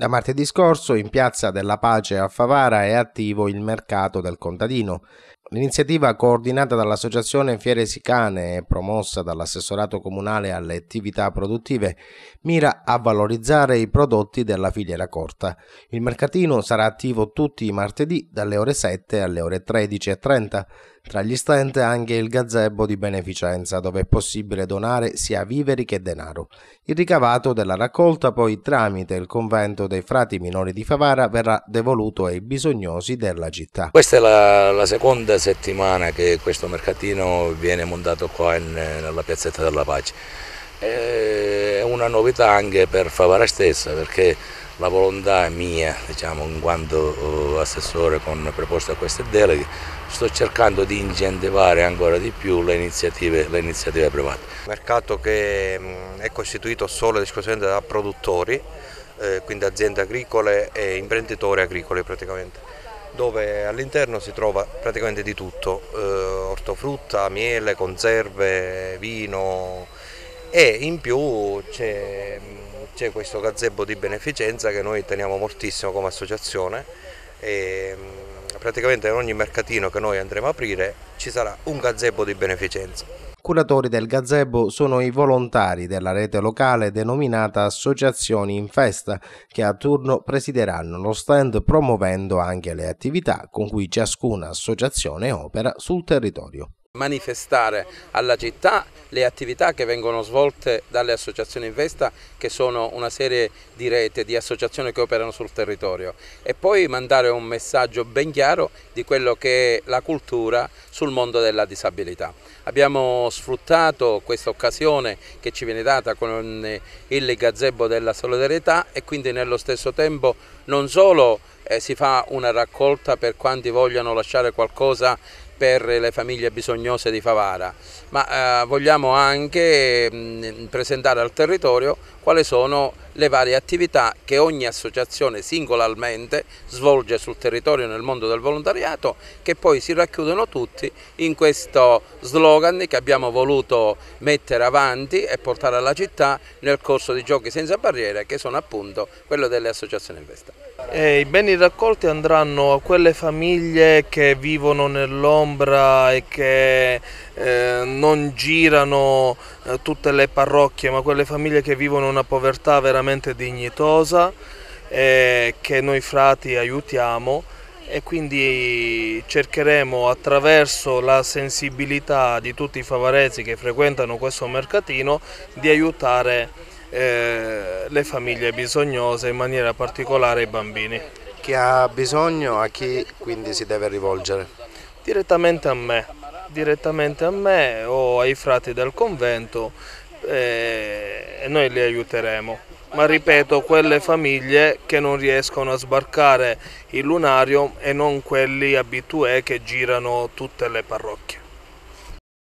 Da martedì scorso in Piazza della Pace a Favara è attivo il mercato del contadino. L'iniziativa coordinata dall'Associazione Fiere Sicane e promossa dall'assessorato comunale alle attività produttive mira a valorizzare i prodotti della filiera corta. Il mercatino sarà attivo tutti i martedì dalle ore 7 alle ore 13.30. Tra gli stand anche il gazebo di beneficenza dove è possibile donare sia viveri che denaro. Il ricavato della raccolta poi tramite il convento dei frati minori di Favara verrà devoluto ai bisognosi della città. Questa è la, la seconda settimana che questo mercatino viene montato qua in, nella piazzetta della pace. È una novità anche per Favara stessa perché la volontà mia, diciamo, in quanto uh, assessore con proposta a queste deleghe, sto cercando di incentivare ancora di più le iniziative, le iniziative private. Un mercato che mm, è costituito solo ed esclusivamente da produttori, eh, quindi aziende agricole e imprenditori agricoli praticamente dove all'interno si trova praticamente di tutto, eh, ortofrutta, miele, conserve, vino e in più c'è, questo gazebo di beneficenza che noi teniamo moltissimo come associazione e mm, praticamente in ogni mercatino che noi andremo a aprire ci sarà un gazebo di beneficenza. Curatori del gazebo sono i volontari della rete locale denominata Associazioni in Festa, che a turno presideranno lo stand promuovendo anche le attività con cui ciascuna associazione opera sul territorio manifestare alla città le attività che vengono svolte dalle associazioni in Vesta che sono una serie di rete, di associazioni che operano sul territorio e poi mandare un messaggio ben chiaro di quello che è la cultura sul mondo della disabilità. Abbiamo sfruttato questa occasione che ci viene data con il gazebo della solidarietà e quindi nello stesso tempo non solo eh, si fa una raccolta per quanti vogliano lasciare qualcosa per le famiglie bisognose di Favara, ma eh, vogliamo anche mm, presentare al territorio quali sono le varie attività che ogni associazione singolarmente svolge sul territorio nel mondo del volontariato che poi si racchiudono tutti in questo slogan che abbiamo voluto mettere avanti e portare alla città nel corso di Giochi senza barriere che sono appunto quello delle associazioni Vesta. I beni raccolti andranno a quelle famiglie che vivono nell'ombra e che eh, non girano eh, tutte le parrocchie ma quelle famiglie che vivono una povertà veramente veramente dignitosa eh, che noi frati aiutiamo e quindi cercheremo attraverso la sensibilità di tutti i favaresi che frequentano questo mercatino di aiutare eh, le famiglie bisognose, in maniera particolare i bambini. Chi ha bisogno a chi quindi si deve rivolgere? Direttamente a me, direttamente a me o ai frati del convento eh, e noi li aiuteremo ma ripeto quelle famiglie che non riescono a sbarcare il lunario e non quelli abitué che girano tutte le parrocchie.